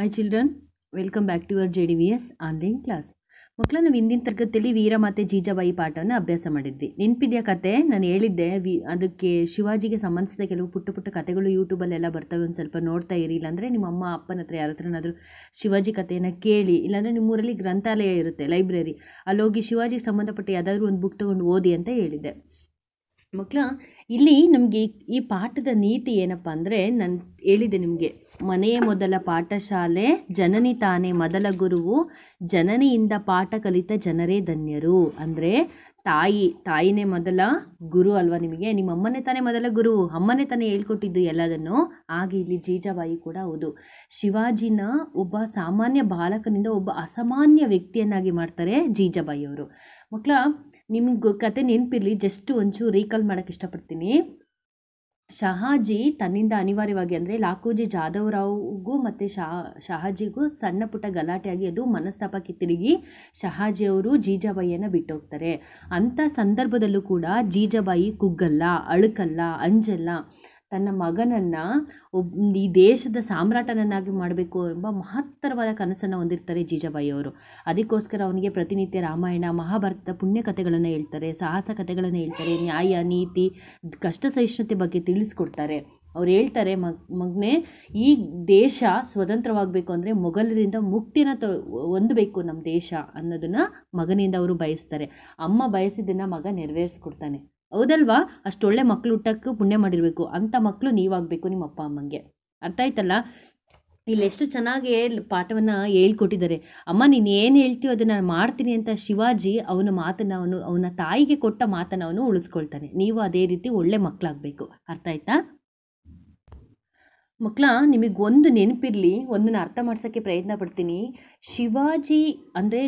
I children welcome back to your J D V S online class ಮಕ್ಕಳು ನಾವು ಇಂದಿನ ತರಗತಿಯಲ್ಲಿ ವೀರಮಾತೆ ಜೀಜಾಬಾಯಿ ಪಾಠವನ್ನು ಅಭ್ಯಾಸ ಮಾಡಿದ್ವಿ ನೆನಪಿದೆಯಾ ಕತೆ ನಾನು ಹೇಳಿದ್ದೆ ವಿ ಅದಕ್ಕೆ ಶಿವಾಜಿಗೆ ಸಂಬಂಧಿಸಿದ ಕೆಲವು ಪುಟ್ಟ ಪುಟ್ಟ ಕತೆಗಳು ಯೂಟ್ಯೂಬಲ್ಲೆಲ್ಲ ಬರ್ತವೆ ಒಂದು ಸ್ವಲ್ಪ ನೋಡ್ತಾ ಇರಿ ಇಲ್ಲಾಂದರೆ ನಿಮ್ಮ ಅಮ್ಮ ಅಪ್ಪನ ಹತ್ರ ಯಾರ ಹತ್ರನಾದರೂ ಶಿವಾಜಿ ಕಥೆಯನ್ನು ಕೇಳಿ ಇಲ್ಲಾಂದರೆ ನಿಮ್ಮೂರಲ್ಲಿ ಗ್ರಂಥಾಲಯ ಇರುತ್ತೆ ಲೈಬ್ರರಿ ಅಲ್ಲಿ ಹೋಗಿ ಶಿವಾಜಿಗೆ ಸಂಬಂಧಪಟ್ಟ ಯಾವುದಾದ್ರೂ ಒಂದು ಬುಕ್ ತೊಗೊಂಡು ಓದಿ ಅಂತ ಹೇಳಿದ್ದೆ ಮಕ್ಕಳ ಇಲ್ಲಿ ನಮಗೆ ಈ ಪಾಠದ ನೀತಿ ಏನಪ್ಪ ಅಂದರೆ ನಾನು ಹೇಳಿದೆ ನಿಮಗೆ ಮನೆಯ ಮೊದಲ ಪಾಠಶಾಲೆ ಜನನಿ ತಾನೇ ಮೊದಲ ಗುರುವು ಜನನಿಯಿಂದ ಪಾಠ ಕಲಿತ ಜನರೇ ಧನ್ಯರು ಅಂದರೆ ತಾಯಿ ತಾಯಿನೇ ಮೊದಲ ಗುರು ಅಲ್ವಾ ನಿಮಗೆ ನಿಮ್ಮ ಅಮ್ಮನೇ ತಾನೇ ಮೊದಲ ಗುರು ಅಮ್ಮನೇ ತಾನೇ ಹೇಳ್ಕೊಟ್ಟಿದ್ದು ಎಲ್ಲದನ್ನು ಹಾಗೆ ಇಲ್ಲಿ ಜೀಜಾಬಾಯಿ ಕೂಡ ಹೌದು ಶಿವಾಜಿನ ಒಬ್ಬ ಸಾಮಾನ್ಯ ಬಾಲಕನಿಂದ ಒಬ್ಬ ಅಸಾಮಾನ್ಯ ವ್ಯಕ್ತಿಯನ್ನಾಗಿ ಮಾಡ್ತಾರೆ ಜೀಜಾಬಾಯಿ ಅವರು ಮಕ್ಕಳ ನಿಮ್ಗೆ ಕತೆ ನೆನಪಿರಲಿ ಜಸ್ಟ್ ಒಂಚೂರು ರೀಕಾಲ್ ಮಾಡೋಕ್ಕೆ ಇಷ್ಟಪಡ್ತೀನಿ ಶಹಾಜಿ ತನ್ನಿಂದ ಅನಿವಾರ್ಯವಾಗಿ ಅಂದರೆ ಲಾಕೋಜಿ ಜಾಧವರಾವ್ಗೂ ಮತ್ತು ಶಾ ಶಹಾಜಿಗೂ ಸಣ್ಣ ಪುಟ್ಟ ಗಲಾಟೆಯಾಗಿ ಅದು ಮನಸ್ತಾಪಕ್ಕೆ ತಿರುಗಿ ಶಹಾಜಿಯವರು ಜೀಜಾಬಾಯಿಯನ್ನು ಬಿಟ್ಟೋಗ್ತಾರೆ ಅಂಥ ಸಂದರ್ಭದಲ್ಲೂ ಕೂಡ ಜೀಜಾಬಾಯಿ ಕುಗ್ಗಲ್ಲ ಅಳುಕಲ್ಲ ಅಂಜಲ್ಲ ತನ್ನ ಮಗನನ್ನು ಒಬ್ಬ ಈ ದೇಶದ ಸಾಮ್ರಾಟನನ್ನಾಗಿ ಮಾಡಬೇಕು ಎಂಬ ಮಹತ್ತರವಾದ ಕನಸನ್ನು ಹೊಂದಿರ್ತಾರೆ ಅವರು ಅದಕ್ಕೋಸ್ಕರ ಅವನಿಗೆ ಪ್ರತಿನಿತ್ಯ ರಾಮಾಯಣ ಮಹಾಭಾರತ ಪುಣ್ಯ ಕಥೆಗಳನ್ನು ಹೇಳ್ತಾರೆ ಸಾಹಸ ಕಥೆಗಳನ್ನು ಹೇಳ್ತಾರೆ ನ್ಯಾಯ ನೀತಿ ಕಷ್ಟ ಸಹಿಷ್ಣುತೆ ಬಗ್ಗೆ ತಿಳಿಸ್ಕೊಡ್ತಾರೆ ಅವ್ರು ಹೇಳ್ತಾರೆ ಮಗನೇ ಈ ದೇಶ ಸ್ವತಂತ್ರವಾಗಬೇಕು ಅಂದರೆ ಮೊಘಲರಿಂದ ಮುಕ್ತಿನ ತ ಹೊಂದಬೇಕು ನಮ್ಮ ದೇಶ ಅನ್ನೋದನ್ನು ಮಗನಿಂದ ಅವರು ಬಯಸ್ತಾರೆ ಅಮ್ಮ ಬಯಸಿದ್ದನ್ನು ಮಗ ನೆರವೇರಿಸ್ಕೊಡ್ತಾನೆ ಹೌದಲ್ವಾ ಅಷ್ಟೊಳ್ಳೆ ಮಕ್ಕಳು ಹುಟ್ಟಕ್ಕೆ ಪುಣ್ಯ ಮಾಡಿರಬೇಕು ಅಂಥ ಮಕ್ಕಳು ನೀವಾಗಬೇಕು ನಿಮ್ಮ ಅಪ್ಪ ಅಮ್ಮಂಗೆ ಅರ್ಥ ಆಯ್ತಲ್ಲ ಇಲ್ಲಿ ಎಷ್ಟು ಚೆನ್ನಾಗಿ ಪಾಠವನ್ನು ಹೇಳ್ಕೊಟ್ಟಿದ್ದಾರೆ ಅಮ್ಮ ನೀನು ಏನು ಹೇಳ್ತೀಯೋ ಅದನ್ನು ನಾನು ಮಾಡ್ತೀನಿ ಅಂತ ಶಿವಾಜಿ ಅವನ ಮಾತನ್ನು ಅವನು ಅವನ ತಾಯಿಗೆ ಕೊಟ್ಟ ಮಾತನ್ನು ಅವನು ಉಳಿಸ್ಕೊಳ್ತಾನೆ ನೀವು ಅದೇ ರೀತಿ ಒಳ್ಳೆ ಮಕ್ಕಳಾಗಬೇಕು ಅರ್ಥ ಆಯ್ತಾ ಮಕ್ಕಳ ನಿಮಗೆ ಒಂದು ನೆನಪಿರಲಿ ಒಂದನ್ನು ಅರ್ಥ ಮಾಡ್ಸೋಕ್ಕೆ ಪ್ರಯತ್ನ ಪಡ್ತೀನಿ ಶಿವಾಜಿ ಅಂದರೆ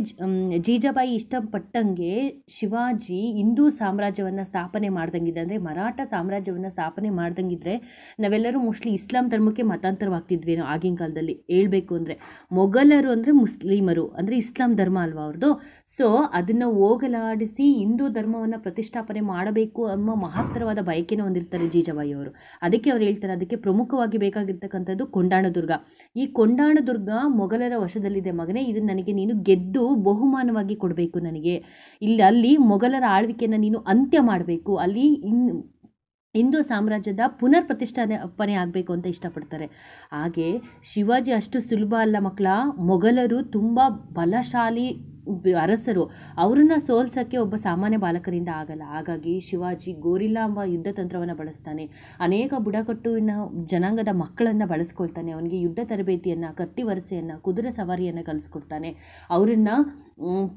ಜೀಜಾಬಾಯಿ ಇಷ್ಟಪಟ್ಟಂಗೆ ಶಿವಾಜಿ ಹಿಂದೂ ಸಾಮ್ರಾಜ್ಯವನ್ನು ಸ್ಥಾಪನೆ ಮಾಡ್ದಂಗಿದೆ ಅಂದರೆ ಮರಾಠ ಸಾಮ್ರಾಜ್ಯವನ್ನು ಸ್ಥಾಪನೆ ಮಾಡ್ದಂಗಿದ್ರೆ ನಾವೆಲ್ಲರೂ ಮೋಸ್ಟ್ಲಿ ಇಸ್ಲಾಂ ಧರ್ಮಕ್ಕೆ ಮತಾಂತರವಾಗ್ತಿದ್ವೇನೋ ಆಗಿನ ಕಾಲದಲ್ಲಿ ಹೇಳಬೇಕು ಅಂದರೆ ಮೊಘಲರು ಅಂದರೆ ಮುಸ್ಲಿಮರು ಅಂದರೆ ಇಸ್ಲಾಂ ಧರ್ಮ ಅಲ್ವಾ ಅವ್ರದ್ದು ಸೊ ಅದನ್ನು ಹೋಗಲಾಡಿಸಿ ಹಿಂದೂ ಧರ್ಮವನ್ನು ಪ್ರತಿಷ್ಠಾಪನೆ ಮಾಡಬೇಕು ಎಂಬ ಮಹತ್ತರವಾದ ಬಯಕೆನ ಹೊಂದಿರ್ತಾರೆ ಜೀಜಾಬಾಯಿ ಅವರು ಅದಕ್ಕೆ ಅವ್ರು ಹೇಳ್ತಾರೆ ಅದಕ್ಕೆ ಪ್ರಮುಖವಾಗಿ ಬೇಕಾಗಿರ್ತಕ್ಕಂಥದ್ದು ಕೊಂಡಾಣದುರ್ಗ ಈ ಕೊಂಡಾಣದುರ್ಗ ಮೊಘಲರ ವಶದಲ್ಲಿದೆ ಮಗನೇ ಇದು ನನಗೆ ನೀನು ಗೆದ್ದು ಬಹುಮಾನವಾಗಿ ಕೊಡಬೇಕು ನನಗೆ ಇಲ್ಲಿ ಅಲ್ಲಿ ಮೊಘಲರ ಆಳ್ವಿಕೆಯನ್ನು ನೀನು ಅಂತ್ಯ ಮಾಡಬೇಕು ಅಲ್ಲಿ ಇನ್ ಹಿಂದೂ ಸಾಮ್ರಾಜ್ಯದ ಪುನರ್ ಪ್ರತಿಷ್ಠಾಪನೆ ಆಗಬೇಕು ಅಂತ ಇಷ್ಟಪಡ್ತಾರೆ ಹಾಗೆ ಶಿವಾಜಿ ಅಷ್ಟು ಸುಲಭ ಅಲ್ಲ ಮಕ್ಕಳ ಮೊಘಲರು ತುಂಬ ಬಲಶಾಲಿ ಅರಸರು ಅವರನ್ನು ಸೋಲ್ಸೋಕ್ಕೆ ಒಬ್ಬ ಸಾಮಾನ್ಯ ಬಾಲಕರಿಂದ ಆಗಲ್ಲ ಹಾಗಾಗಿ ಶಿವಾಜಿ ಗೋರಿಲ್ಲಾ ಎಂಬ ಯುದ್ಧ ತಂತ್ರವನ್ನು ಬಳಸ್ತಾನೆ ಅನೇಕ ಬುಡಕಟ್ಟುವಿನ ಜನಾಂಗದ ಮಕ್ಕಳನ್ನು ಬಳಸ್ಕೊಳ್ತಾನೆ ಅವನಿಗೆ ಯುದ್ಧ ತರಬೇತಿಯನ್ನು ಕತ್ತಿ ವರಸೆಯನ್ನು ಕುದುರೆ ಸವಾರಿಯನ್ನು ಕಲಿಸ್ಕೊಡ್ತಾನೆ ಅವರನ್ನು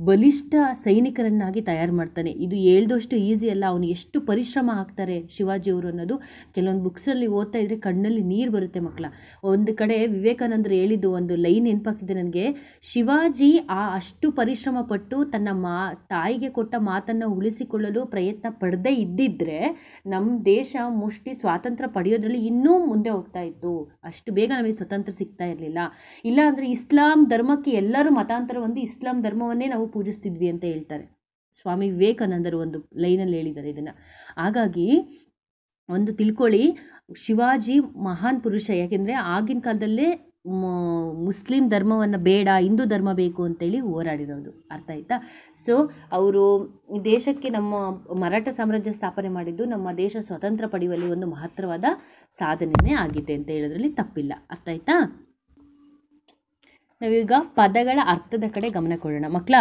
ಬಲಿಷ್ಠ ಸೈನಿಕರನ್ನಾಗಿ ತಯಾರು ಮಾಡ್ತಾನೆ ಇದು ಹೇಳ್ದಷ್ಟು ಈಸಿ ಅಲ್ಲ ಅವನು ಎಷ್ಟು ಪರಿಶ್ರಮ ಹಾಕ್ತಾರೆ ಶಿವಾಜಿಯವರು ಅನ್ನೋದು ಕೆಲವೊಂದು ಬುಕ್ಸಲ್ಲಿ ಓದ್ತಾ ಇದ್ರೆ ಕಣ್ಣಲ್ಲಿ ನೀರು ಬರುತ್ತೆ ಮಕ್ಕಳ ಒಂದು ಕಡೆ ವಿವೇಕಾನಂದರು ಹೇಳಿದ್ದು ಒಂದು ಲೈನ್ ನೆನಪಾಗ್ತಿದೆ ನನಗೆ ಶಿವಾಜಿ ಆ ಅಷ್ಟು ಪರಿಶ್ರಮ ಪಟ್ಟು ತನ್ನ ಮಾ ತಾಯಿಗೆ ಕೊಟ್ಟ ಮಾತನ್ನು ಉಳಿಸಿಕೊಳ್ಳಲು ಪ್ರಯತ್ನ ಪಡದೇ ಇದ್ದಿದ್ದರೆ ನಮ್ಮ ದೇಶ ಮುಷ್ಟಿ ಸ್ವಾತಂತ್ರ್ಯ ಪಡೆಯೋದ್ರಲ್ಲಿ ಇನ್ನೂ ಮುಂದೆ ಹೋಗ್ತಾ ಇತ್ತು ಅಷ್ಟು ಬೇಗ ನಮಗೆ ಸ್ವತಂತ್ರ ಸಿಗ್ತಾ ಇರಲಿಲ್ಲ ಇಲ್ಲಾಂದರೆ ಇಸ್ಲಾಂ ಧರ್ಮಕ್ಕೆ ಎಲ್ಲರೂ ಮತಾಂತರ ಒಂದು ಇಸ್ಲಾಂ ಧರ್ಮವನ್ನು ನಾವು ಪೂಜಿಸ್ತಿದ್ವಿ ಅಂತ ಹೇಳ್ತಾರೆ ಸ್ವಾಮಿ ವಿವೇಕಾನಂದರು ಒಂದು ಲೈನಲ್ಲಿ ಹೇಳಿದ್ದಾರೆ ಇದನ್ನು ಹಾಗಾಗಿ ಒಂದು ತಿಳ್ಕೊಳ್ಳಿ ಶಿವಾಜಿ ಮಹಾನ್ ಪುರುಷ ಯಾಕೆಂದರೆ ಆಗಿನ ಕಾಲದಲ್ಲೇ ಮುಸ್ಲಿಂ ಧರ್ಮವನ್ನು ಬೇಡ ಹಿಂದೂ ಧರ್ಮ ಬೇಕು ಅಂತೇಳಿ ಹೋರಾಡಿರೋದು ಅರ್ಥ ಆಯ್ತಾ ಸೊ ಅವರು ದೇಶಕ್ಕೆ ನಮ್ಮ ಮರಾಠ ಸಾಮ್ರಾಜ್ಯ ಸ್ಥಾಪನೆ ಮಾಡಿದ್ದು ನಮ್ಮ ದೇಶ ಸ್ವತಂತ್ರ ಪಡೆಯುವಲ್ಲಿ ಒಂದು ಮಹತ್ತರವಾದ ಸಾಧನೆಯೇ ಆಗಿದೆ ಅಂತ ಹೇಳೋದ್ರಲ್ಲಿ ತಪ್ಪಿಲ್ಲ ಅರ್ಥ ಆಯ್ತಾ ನಾವೀಗ ಪದಗಳ ಅರ್ಥದ ಕಡೆ ಗಮನ ಕೊಡೋಣ ಮಕ್ಕಳ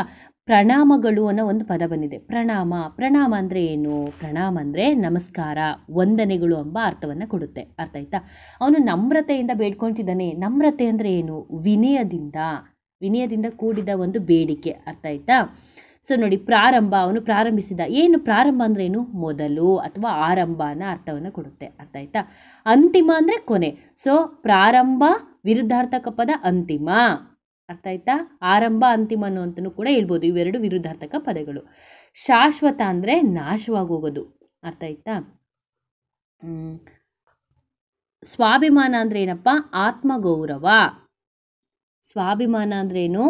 ಪ್ರಣಾಮಗಳು ಅನ್ನೋ ಒಂದು ಪದ ಬಂದಿದೆ ಪ್ರಣಾಮ ಪ್ರಣಾಮ ಅಂದರೆ ಏನು ಪ್ರಣಾಮ ಅಂದರೆ ನಮಸ್ಕಾರ ವಂದನೆಗಳು ಎಂಬ ಅರ್ಥವನ್ನು ಕೊಡುತ್ತೆ ಅರ್ಥ ಆಯ್ತಾ ಅವನು ನಮ್ರತೆಯಿಂದ ಬೇಡ್ಕೊಳ್ತಿದ್ದಾನೆ ನಮ್ರತೆ ಅಂದರೆ ಏನು ವಿನಯದಿಂದ ವಿನಯದಿಂದ ಕೂಡಿದ ಒಂದು ಬೇಡಿಕೆ ಅರ್ಥ ಆಯ್ತಾ ಸೊ ನೋಡಿ ಪ್ರಾರಂಭ ಅವನು ಪ್ರಾರಂಭಿಸಿದ ಏನು ಪ್ರಾರಂಭ ಅಂದರೆ ಏನು ಮೊದಲು ಅಥವಾ ಆರಂಭ ಅನ್ನೋ ಅರ್ಥವನ್ನು ಕೊಡುತ್ತೆ ಅರ್ಥ ಆಯ್ತಾ ಅಂತಿಮ ಅಂದರೆ ಕೊನೆ ಸೊ ಪ್ರಾರಂಭ ವಿರುದ್ಧಾರ್ಥಕ ಪದ ಅಂತಿಮ ಅರ್ಥ ಆಯ್ತಾ ಆರಂಭ ಅಂತಿಮನು ಅಂತಲೂ ಕೂಡ ಹೇಳ್ಬೋದು ಇವೆರಡು ವಿರುದ್ಧಾರ್ಥಕ ಪದಗಳು ಶಾಶ್ವತ ಅಂದರೆ ನಾಶವಾಗಿ ಹೋಗೋದು ಅರ್ಥ ಆಯ್ತಾ ಸ್ವಾಭಿಮಾನ ಅಂದ್ರೆ ಏನಪ್ಪ ಆತ್ಮಗೌರವ ಸ್ವಾಭಿಮಾನ ಅಂದ್ರೇನು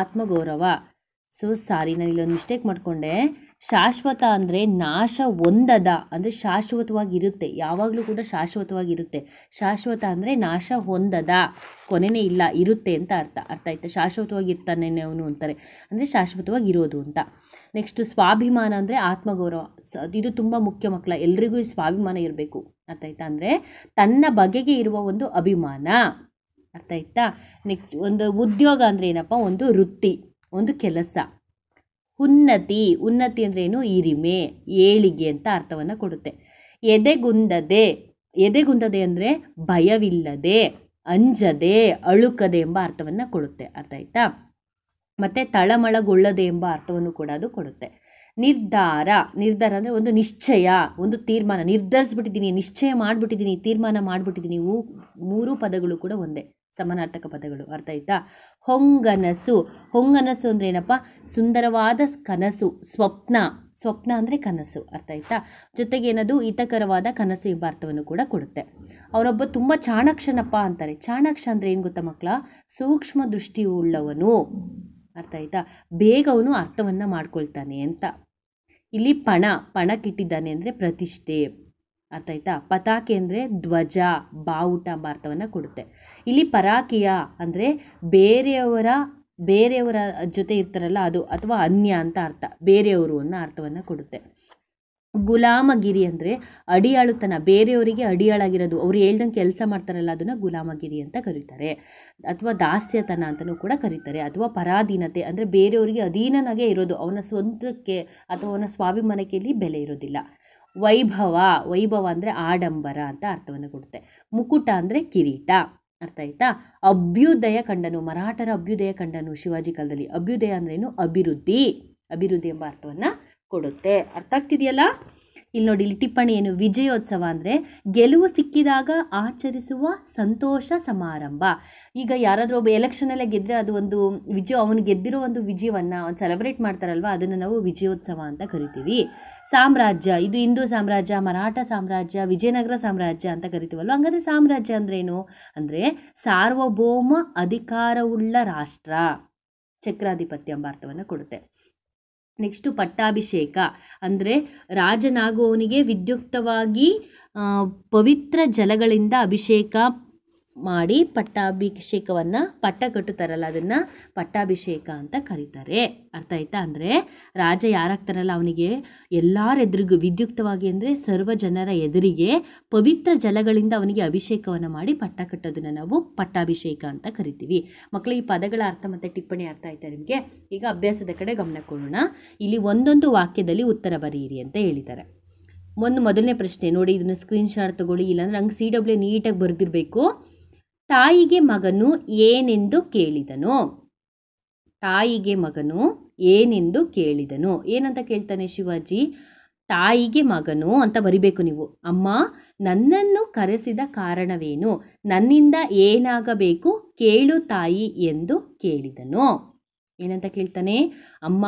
ಆತ್ಮಗೌರವ ಸೊ ಸಾರಿ ನಾನು ಇಲ್ಲೊಂದು ಮಿಸ್ಟೇಕ್ ಮಾಡಿಕೊಂಡೆ ಶಾಶ್ವತ ಅಂದರೆ ನಾಶ ಹೊಂದದ ಅಂದರೆ ಶಾಶ್ವತವಾಗಿರುತ್ತೆ ಯಾವಾಗಲೂ ಕೂಡ ಶಾಶ್ವತವಾಗಿರುತ್ತೆ ಶಾಶ್ವತ ಅಂದರೆ ನಾಶ ಹೊಂದದ ಕೊನೆನೇ ಇಲ್ಲ ಇರುತ್ತೆ ಅಂತ ಅರ್ಥ ಅರ್ಥ ಆಯ್ತಾ ಶಾಶ್ವತವಾಗಿರ್ತಾನೆ ಅವನು ಅಂತಾರೆ ಅಂದರೆ ಶಾಶ್ವತವಾಗಿರೋದು ಅಂತ ನೆಕ್ಸ್ಟು ಸ್ವಾಭಿಮಾನ ಅಂದರೆ ಆತ್ಮಗೌರವ ಇದು ತುಂಬ ಮುಖ್ಯ ಮಕ್ಕಳ ಎಲ್ರಿಗೂ ಸ್ವಾಭಿಮಾನ ಇರಬೇಕು ಅರ್ಥ ಆಯ್ತಾ ಅಂದರೆ ತನ್ನ ಬಗೆಗೆ ಇರುವ ಒಂದು ಅಭಿಮಾನ ಅರ್ಥ ಆಯ್ತಾ ನೆಕ್ಸ್ಟ್ ಒಂದು ಉದ್ಯೋಗ ಅಂದರೆ ಏನಪ್ಪ ಒಂದು ವೃತ್ತಿ ಒಂದು ಕೆಲಸ ಉನ್ನತಿ ಉನ್ನತಿ ಅಂದರೆ ಏನು ಇರಿಮೆ ಏಳಿಗೆ ಅಂತ ಅರ್ಥವನ್ನು ಕೊಡುತ್ತೆ ಎದೆಗುಂದದೆ ಎದೆಗುಂದದೆ ಅಂದರೆ ಭಯವಿಲ್ಲದೆ ಅಂಜದೆ ಅಳುಕದೆ ಎಂಬ ಅರ್ಥವನ್ನು ಕೊಡುತ್ತೆ ಅರ್ಥ ಆಯ್ತಾ ಮತ್ತು ತಳಮಳಗೊಳ್ಳದೆ ಎಂಬ ಅರ್ಥವನ್ನು ಕೂಡ ಅದು ಕೊಡುತ್ತೆ ನಿರ್ಧಾರ ನಿರ್ಧಾರ ಅಂದರೆ ಒಂದು ನಿಶ್ಚಯ ಒಂದು ತೀರ್ಮಾನ ನಿರ್ಧರಿಸ್ಬಿಟ್ಟಿದ್ದೀನಿ ನಿಶ್ಚಯ ಮಾಡಿಬಿಟ್ಟಿದ್ದೀನಿ ತೀರ್ಮಾನ ಮಾಡಿಬಿಟ್ಟಿದ್ದೀನಿ ಮೂರು ಪದಗಳು ಕೂಡ ಒಂದೇ ಸಮಾನಾರ್ಥಕ ಪದಗಳು ಅರ್ಥ ಆಯ್ತಾ ಹೊಂಗನಸು ಹೊಂಗನಸು ಅಂದರೆ ಏನಪ್ಪ ಸುಂದರವಾದ ಕನಸು ಸ್ವಪ್ನ ಸ್ವಪ್ನ ಅಂದರೆ ಕನಸು ಅರ್ಥ ಆಯ್ತಾ ಜೊತೆಗೆ ಏನದು ಹಿತಕರವಾದ ಕನಸು ಎಂಬ ಅರ್ಥವನ್ನು ಕೂಡ ಕೊಡುತ್ತೆ ಅವರೊಬ್ಬ ತುಂಬ ಚಾಣಾಕ್ಷನಪ್ಪ ಅಂತಾರೆ ಚಾಣಾಕ್ಷ ಅಂದರೆ ಏನು ಗೊತ್ತಾ ಮಕ್ಕಳ ಸೂಕ್ಷ್ಮ ದೃಷ್ಟಿ ಉಳ್ಳವನು ಅರ್ಥ ಆಯ್ತಾ ಬೇಗ ಅವನು ಅರ್ಥವನ್ನು ಮಾಡ್ಕೊಳ್ತಾನೆ ಅಂತ ಇಲ್ಲಿ ಪಣ ಪಣಕ್ಕಿಟ್ಟಿದ್ದಾನೆ ಅಂದರೆ ಪ್ರತಿಷ್ಠೆ ಅರ್ಥ ಆಯ್ತಾ ಪತಾಕೆ ಅಂದರೆ ಧ್ವಜ ಬಾವುಟ ಎಂಬ ಅರ್ಥವನ್ನು ಕೊಡುತ್ತೆ ಇಲ್ಲಿ ಪರಾಕಿಯ ಅಂದರೆ ಬೇರೆಯವರ ಬೇರೆಯವರ ಜೊತೆ ಇರ್ತಾರಲ್ಲ ಅದು ಅಥವಾ ಅನ್ಯ ಅಂತ ಅರ್ಥ ಬೇರೆಯವರು ಅನ್ನೋ ಅರ್ಥವನ್ನು ಕೊಡುತ್ತೆ ಗುಲಾಮಗಿರಿ ಅಂದರೆ ಅಡಿಯಾಳುತನ ಬೇರೆಯವರಿಗೆ ಅಡಿಯಾಳಾಗಿರೋದು ಅವ್ರು ಹೇಳ್ದಂಗೆ ಕೆಲಸ ಮಾಡ್ತಾರಲ್ಲ ಅದನ್ನು ಗುಲಾಮಗಿರಿ ಅಂತ ಕರೀತಾರೆ ಅಥವಾ ದಾಸ್ಯತನ ಅಂತಲೂ ಕೂಡ ಕರೀತಾರೆ ಅಥವಾ ಪರಾಧೀನತೆ ಅಂದರೆ ಬೇರೆಯವರಿಗೆ ಅಧೀನನಾಗೇ ಇರೋದು ಅವನ ಸ್ವಂತಕ್ಕೆ ಅಥವಾ ಅವನ ಸ್ವಾಭಿಮಾನಕ್ಕೆ ಇಲ್ಲಿ ಬೆಲೆ ಇರೋದಿಲ್ಲ ವೈಭವ ವೈಭವ ಅಂದರೆ ಆಡಂಬರ ಅಂತ ಅರ್ಥವನ್ನು ಕೊಡುತ್ತೆ ಮುಕುಟ ಅಂದರೆ ಕಿರೀಟ ಅರ್ಥ ಆಯ್ತಾ ಅಭ್ಯುದಯ ಕಂಡನು ಮರಾಠರ ಅಭ್ಯುದಯ ಕಂಡನು ಶಿವಾಜಿ ಕಾಲದಲ್ಲಿ ಅಭ್ಯುದಯ ಅಂದ್ರೇನು ಅಭಿವೃದ್ಧಿ ಅಭಿವೃದ್ಧಿ ಎಂಬ ಅರ್ಥವನ್ನು ಕೊಡುತ್ತೆ ಅರ್ಥ ಆಗ್ತಿದೆಯಲ್ಲ ಇಲ್ಲಿ ನೋಡಿ ಇಲ್ಲಿ ಟಿಪ್ಪಣಿ ಏನು ವಿಜಯೋತ್ಸವ ಅಂದರೆ ಗೆಲುವು ಸಿಕ್ಕಿದಾಗ ಆಚರಿಸುವ ಸಂತೋಷ ಸಮಾರಂಭ ಈಗ ಯಾರಾದರೂ ಒಬ್ಬ ಎಲೆಕ್ಷನಲ್ಲೇ ಗೆದ್ದರೆ ಅದು ಒಂದು ವಿಜಯ ಅವನು ಗೆದ್ದಿರೋ ಒಂದು ವಿಜಯವನ್ನು ಅವ್ನು ಸೆಲೆಬ್ರೇಟ್ ಮಾಡ್ತಾರಲ್ವ ಅದನ್ನು ನಾವು ವಿಜಯೋತ್ಸವ ಅಂತ ಕರಿತೀವಿ ಸಾಮ್ರಾಜ್ಯ ಇದು ಹಿಂದೂ ಸಾಮ್ರಾಜ್ಯ ಮರಾಠ ಸಾಮ್ರಾಜ್ಯ ವಿಜಯನಗರ ಸಾಮ್ರಾಜ್ಯ ಅಂತ ಕರಿತೀವಲ್ವ ಹಂಗಾದ್ರೆ ಸಾಮ್ರಾಜ್ಯ ಅಂದ್ರೆ ಏನು ಅಂದರೆ ಸಾರ್ವಭೌಮ ಅಧಿಕಾರವುಳ್ಳ ರಾಷ್ಟ್ರ ಚಕ್ರಾಧಿಪತ್ಯ ಎಂಬ ಅರ್ಥವನ್ನು ಕೊಡುತ್ತೆ ನೆಕ್ಸ್ಟು ಪಟ್ಟಾಭಿಷೇಕ ಅಂದರೆ ರಾಜನಾಗುವವನಿಗೆ ವಿದ್ಯುಕ್ತವಾಗಿ ಪವಿತ್ರ ಜಲಗಳಿಂದ ಅಭಿಷೇಕ ಮಾಡಿ ಪಟ್ಟಾಭಿಷೇಕವನ್ನು ಪಟ್ಟ ಕಟ್ಟುತ್ತಾರಲ್ಲ ಅದನ್ನು ಪಟ್ಟಾಭಿಷೇಕ ಅಂತ ಕರೀತಾರೆ ಅರ್ಥ ಆಯ್ತಾ ಅಂದರೆ ರಾಜ ಯಾರಾಗ್ತಾರಲ್ಲ ಅವನಿಗೆ ಎಲ್ಲರ ಎದುರಿಗೂ ವಿದ್ಯುಕ್ತವಾಗಿ ಅಂದರೆ ಸರ್ವ ಜನರ ಎದುರಿಗೆ ಪವಿತ್ರ ಜಲಗಳಿಂದ ಅವನಿಗೆ ಅಭಿಷೇಕವನ್ನು ಮಾಡಿ ಪಟ್ಟ ಕಟ್ಟೋದನ್ನು ನಾವು ಪಟ್ಟಾಭಿಷೇಕ ಅಂತ ಕರಿತೀವಿ ಮಕ್ಕಳು ಈ ಪದಗಳ ಅರ್ಥ ಮತ್ತು ಟಿಪ್ಪಣಿ ಅರ್ಥ ಆಯ್ತಾ ನಿಮಗೆ ಈಗ ಅಭ್ಯಾಸದ ಕಡೆ ಗಮನ ಕೊಡೋಣ ಇಲ್ಲಿ ಒಂದೊಂದು ವಾಕ್ಯದಲ್ಲಿ ಉತ್ತರ ಬರೆಯಿರಿ ಅಂತ ಹೇಳಿದ್ದಾರೆ ಒಂದು ಮೊದಲನೇ ಪ್ರಶ್ನೆ ನೋಡಿ ಇದನ್ನು ಸ್ಕ್ರೀನ್ಶಾಟ್ ತೊಗೊಳ್ಳಿ ಇಲ್ಲಾಂದ್ರೆ ಹಂಗೆ ಸಿ ಡಬ್ಲ್ಯೂ e ನೀಟಾಗಿ ಬರೆದಿರಬೇಕು ತಾಯಿಗೆ ಮಗನು ಏನೆಂದು ಕೇಳಿದನು ತಾಯಿಗೆ ಮಗನು ಏನೆಂದು ಕೇಳಿದನು ಏನಂತ ಕೇಳ್ತಾನೆ ಶಿವಾಜಿ ತಾಯಿಗೆ ಮಗನು ಅಂತ ಬರಿಬೇಕು ನೀವು ಅಮ್ಮ ನನ್ನನ್ನು ಕರೆಸಿದ ಕಾರಣವೇನು ನನ್ನಿಂದ ಏನಾಗಬೇಕು ಕೇಳು ತಾಯಿ ಎಂದು ಕೇಳಿದನು ಏನಂತ ಕೇಳ್ತಾನೆ ಅಮ್ಮ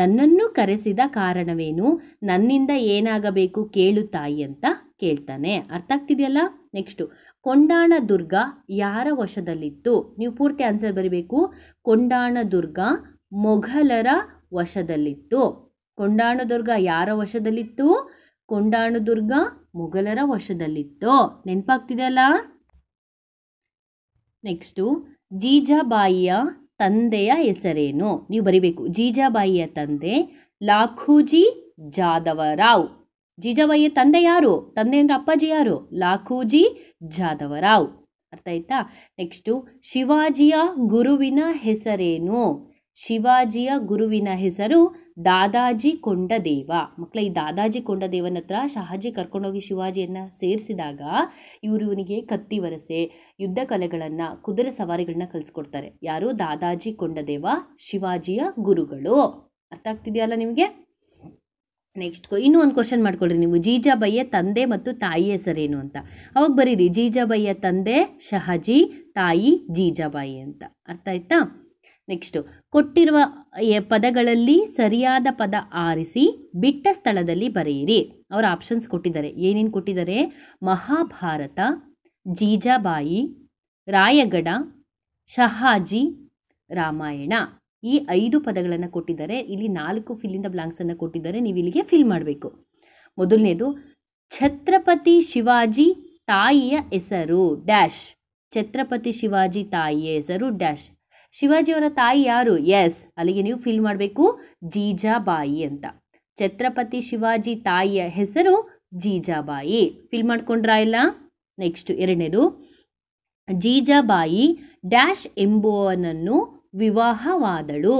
ನನ್ನನ್ನು ಕರೆಸಿದ ಕಾರಣವೇನು ನನ್ನಿಂದ ಏನಾಗಬೇಕು ಕೇಳು ತಾಯಿ ಅಂತ ಕೇಳ್ತಾನೆ ಅರ್ಥ ಆಗ್ತಿದೆಯಲ್ಲ ನೆಕ್ಸ್ಟು ಕೊಂಡಾಣ ದುರ್ಗ ಯಾರ ವಶದಲ್ಲಿತ್ತು ನೀವು ಪೂರ್ತಿ ಆನ್ಸರ್ ಬರಿಬೇಕು ಕೊಂಡಾಣ ದುರ್ಗ ಮೊಘಲರ ವಶದಲ್ಲಿತ್ತು ಕೊಂಡಾಣ ದುರ್ಗ ಯಾರ ವಶದಲ್ಲಿತ್ತು ಕೊಂಡಾಣ ದುರ್ಗ ಮೊಘಲರ ವಶದಲ್ಲಿತ್ತು ನೆನಪಾಗ್ತಿದೆಯಲ್ಲ ನೆಕ್ಸ್ಟು ಜೀಜಾಬಾಯಿಯ ತಂದೆಯ ಹೆಸರೇನು ನೀವು ಬರಿಬೇಕು ಜೀಜಾಬಾಯಿಯ ತಂದೆ ಲಾಖೂಜಿ ಜಾದವರಾವ್ ಜೀಜಾಬಾಯಿಯ ತಂದೆ ಯಾರು ತಂದೆ ಅಂದ್ರೆ ಅಪ್ಪಾಜಿ ಯಾರು ಲಾಖೂಜಿ ಜಾಧವರಾವ್ ಅರ್ಥ ಆಯ್ತಾ ನೆಕ್ಸ್ಟು ಶಿವಾಜಿಯ ಗುರುವಿನ ಹೆಸರೇನು ಶಿವಾಜಿಯ ಗುರುವಿನ ಹೆಸರು ದಾದಾಜಿ ಕೊಂಡದೇವ ಮಕ್ಕಳ ಈ ದಾದಾಜಿ ಕೊಂಡದೇವನ ಹತ್ರ ಶಹಾಜಿ ಕರ್ಕೊಂಡೋಗಿ ಶಿವಾಜಿಯನ್ನು ಸೇರಿಸಿದಾಗ ಇವರು ಇವನಿಗೆ ಕತ್ತಿ ವರಸೆ ಯುದ್ಧ ಕಲೆಗಳನ್ನು ಕುದುರೆ ಸವಾರಿಗಳನ್ನ ಕಲಿಸ್ಕೊಡ್ತಾರೆ ಯಾರು ದಾದಾಜಿ ಕೊಂಡದೇವ ಶಿವಾಜಿಯ ಗುರುಗಳು ಅರ್ಥ ಆಗ್ತಿದೆಯಲ್ಲ ನಿಮಗೆ ನೆಕ್ಸ್ಟ್ ಇನ್ನೂ ಒಂದು ಕ್ವಶನ್ ಮಾಡ್ಕೊಳ್ರಿ ನೀವು ಜೀಜಾಬಾಯಿಯ ತಂದೆ ಮತ್ತು ತಾಯಿ ಹೆಸರೇನು ಅಂತ ಅವಾಗ ಬರೀರಿ ಜೀಜಾಬಾಯಿಯ ತಂದೆ ಶಹಾಜಿ ತಾಯಿ ಜೀಜಾಬಾಯಿ ಅಂತ ಅರ್ಥ ಆಯ್ತಾ ನೆಕ್ಸ್ಟು ಕೊಟ್ಟಿರುವ ಪದಗಳಲ್ಲಿ ಸರಿಯಾದ ಪದ ಆರಿಸಿ ಬಿಟ್ಟ ಸ್ಥಳದಲ್ಲಿ ಬರೆಯಿರಿ ಅವರ ಆಪ್ಷನ್ಸ್ ಕೊಟ್ಟಿದ್ದಾರೆ ಏನೇನು ಕೊಟ್ಟಿದ್ದಾರೆ ಮಹಾಭಾರತ ಜೀಜಾಬಾಯಿ ರಾಯಗಡ ಶಹಾಜಿ ರಾಮಾಯಣ ಈ ಐದು ಪದಗಳನ್ನು ಕೊಟ್ಟಿದ್ದಾರೆ ಇಲ್ಲಿ ನಾಲ್ಕು ಫಿಲ್ಲಿಂದ ಬ್ಲಾಂಕ್ಸನ್ನು ಕೊಟ್ಟಿದ್ದಾರೆ ನೀವು ಇಲ್ಲಿಗೆ ಫಿಲ್ ಮಾಡಬೇಕು ಮೊದಲನೇದು ಛತ್ರಪತಿ ಶಿವಾಜಿ ತಾಯಿಯ ಹೆಸರು ಡ್ಯಾಶ್ ಛತ್ರಪತಿ ಶಿವಾಜಿ ತಾಯಿಯ ಹೆಸರು ಡ್ಯಾಶ್ ಶಿವಾಜಿಯವರ ತಾಯಿ ಯಾರು ಎಸ್ ಅಲ್ಲಿಗೆ ನೀವು ಫಿಲ್ ಮಾಡಬೇಕು ಜೀಜಾಬಾಯಿ ಅಂತ ಛತ್ರಪತಿ ಶಿವಾಜಿ ತಾಯಿಯ ಹೆಸರು ಜೀಜಾಬಾಯಿ ಫಿಲ್ ಮಾಡ್ಕೊಂಡ್ರಾ ಇಲ್ಲ ನೆಕ್ಸ್ಟ್ ಎರಡನೇದು ಜೀಜಾಬಾಯಿ ಡ್ಯಾಶ್ ಎಂಬುವನನ್ನು ವಿವಾಹವಾದಳು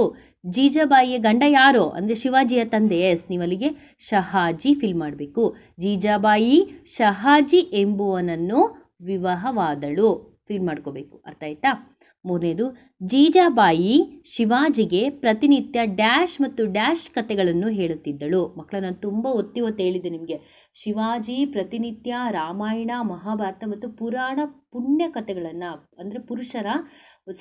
ಜೀಜಾಬಾಯಿಯ ಗಂಡ ಯಾರೋ ಅಂದರೆ ಶಿವಾಜಿಯ ತಂದೆ ಎಸ್ ನೀವಲ್ಲಿಗೆ ಶಹಾಜಿ ಫಿಲ್ ಮಾಡಬೇಕು ಜೀಜಾಬಾಯಿ ಶಹಾಜಿ ಎಂಬುವನನ್ನು ವಿವಾಹವಾದಳು ಫಿಲ್ ಮಾಡ್ಕೋಬೇಕು ಅರ್ಥ ಆಯ್ತಾ ಮೂರನೇದು ಜೀಜಾಬಾಯಿ ಶಿವಾಜಿಗೆ ಪ್ರತಿನಿತ್ಯ ಡ್ಯಾಶ್ ಮತ್ತು ಡ್ಯಾಶ್ ಕಥೆಗಳನ್ನು ಹೇಳುತ್ತಿದ್ದಳು ಮಕ್ಕಳ ನಾನು ತುಂಬ ಒತ್ತಿ ಒತ್ತಿ ಹೇಳಿದ್ದೆ ನಿಮಗೆ ಶಿವಾಜಿ ಪ್ರತಿನಿತ್ಯ ರಾಮಾಯಣ ಮಹಾಭಾರತ ಮತ್ತು ಪುರಾಣ ಪುಣ್ಯ ಕಥೆಗಳನ್ನು ಅಂದರೆ ಪುರುಷರ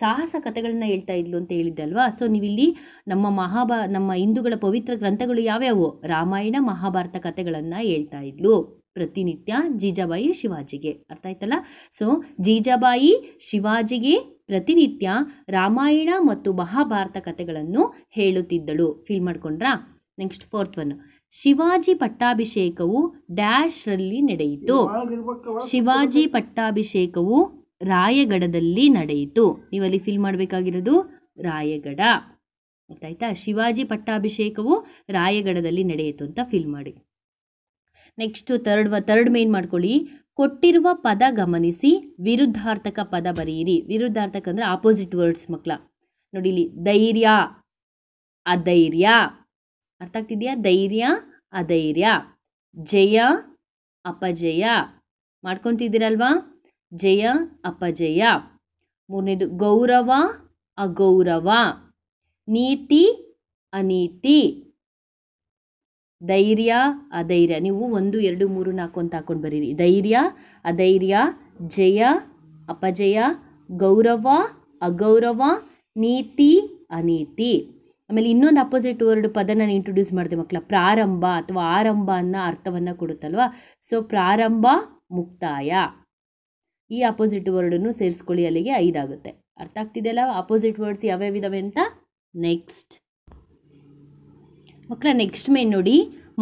ಸಾಹಸ ಕಥೆಗಳನ್ನ ಹೇಳ್ತಾ ಇದ್ಲು ಅಂತ ಹೇಳಿದ್ದಲ್ವಾ ಸೊ ನೀವಿಲ್ಲಿ ನಮ್ಮ ಮಹಾಭಾ ನಮ್ಮ ಹಿಂದೂಗಳ ಪವಿತ್ರ ಗ್ರಂಥಗಳು ಯಾವ್ಯಾವು ರಾಮಾಯಣ ಮಹಾಭಾರತ ಕಥೆಗಳನ್ನು ಹೇಳ್ತಾ ಇದ್ಲು ಪ್ರತಿನಿತ್ಯ ಜೀಜಾಬಾಯಿ ಶಿವಾಜಿಗೆ ಅರ್ಥ ಆಯ್ತಲ್ಲ ಸೊ ಜೀಜಾಬಾಯಿ ಶಿವಾಜಿಗೆ ಪ್ರತಿನಿತ್ಯ ರಾಮಾಯಣ ಮತ್ತು ಮಹಾಭಾರತ ಕಥೆಗಳನ್ನು ಹೇಳುತ್ತಿದ್ದಳು ಫೀಲ್ ಮಾಡ್ಕೊಂಡ್ರ ನೆಕ್ಸ್ಟ್ ಫೋರ್ತ್ ಒನ್ ಶಿವಾಜಿ ಪಟ್ಟಾಭಿಷೇಕವು ರಲ್ಲಿ ನಡೆಯಿತು ಶಿವಾಜಿ ಪಟ್ಟಾಭಿಷೇಕವು ರಾಯಗಡದಲ್ಲಿ ನಡೆಯಿತು ನೀವು ಅಲ್ಲಿ ಫಿಲ್ ಮಾಡಬೇಕಾಗಿರೋದು ರಾಯಗಡ ಗೊತ್ತಾಯ್ತಾ ಶಿವಾಜಿ ಪಟ್ಟಾಭಿಷೇಕವು ರಾಯಗಡದಲ್ಲಿ ನಡೆಯಿತು ಅಂತ ಫಿಲ್ ಮಾಡಿ ನೆಕ್ಸ್ಟ್ ತರ್ಡ್ ತರ್ಡ್ ಮೇನ್ ಮಾಡ್ಕೊಳ್ಳಿ ಕೊಟ್ಟಿರುವ ಪದ ಗಮನಿಸಿ ವಿರುದ್ಧಾರ್ಥಕ ಪದ ಬರೆಯಿರಿ ವಿರುದ್ಧಾರ್ಥಕ ಅಂದರೆ ಆಪೋಸಿಟ್ ವರ್ಡ್ಸ್ ಮಕ್ಕಳ ನೋಡಿ ಇಲ್ಲಿ ಧೈರ್ಯ ಅಧೈರ್ಯ ಅರ್ಥ ಆಗ್ತಿದೆಯಾ ಧೈರ್ಯ ಅಧೈರ್ಯ ಜಯ ಅಪಜಯ ಮಾಡ್ಕೊತಿದ್ದೀರಲ್ವಾ ಜಯ ಅಪಜಯ ಮೂರನೇದು ಗೌರವ ಅಗೌರವ ನೀತಿ ಅನೀತಿ ಧೈರ್ಯ ಅಧೈರ್ಯ ನೀವು ಒಂದು ಎರಡು ಮೂರು ನಾಲ್ಕು ಅಂತ ಹಾಕೊಂಡು ಬರೀರಿ ಧೈರ್ಯ ಅಧೈರ್ಯ ಜಯ ಅಪಜಯ ಗೌರವ ಅಗೌರವ ನೀತಿ ಅನೀತಿ ಆಮೇಲೆ ಇನ್ನೊಂದು ಅಪೋಸಿಟ್ ವರ್ಡ್ ಪದ ನಾನು ಇಂಟ್ರೊಡ್ಯೂಸ್ ಮಾಡಿದೆ ಮಕ್ಕಳ ಪ್ರಾರಂಭ ಅಥವಾ ಆರಂಭ ಅನ್ನೋ ಅರ್ಥವನ್ನು ಕೊಡುತ್ತಲ್ವ ಸೊ ಪ್ರಾರಂಭ ಮುಕ್ತಾಯ ಈ ಆಪೋಸಿಟ್ ವರ್ಡನ್ನು ಸೇರಿಸ್ಕೊಳ್ಳಿ ಅಲ್ಲಿಗೆ ಐದಾಗುತ್ತೆ ಅರ್ಥ ಆಗ್ತಿದೆಯಲ್ಲ ಅಪೋಸಿಟ್ ವರ್ಡ್ಸ್ ಯಾವ್ಯಾವಿದಾವೆ ಅಂತ ನೆಕ್ಸ್ಟ್ ಮಕ್ಕಳ ನೆಕ್ಸ್ಟ್ ಮೇಲೆ ನೋಡಿ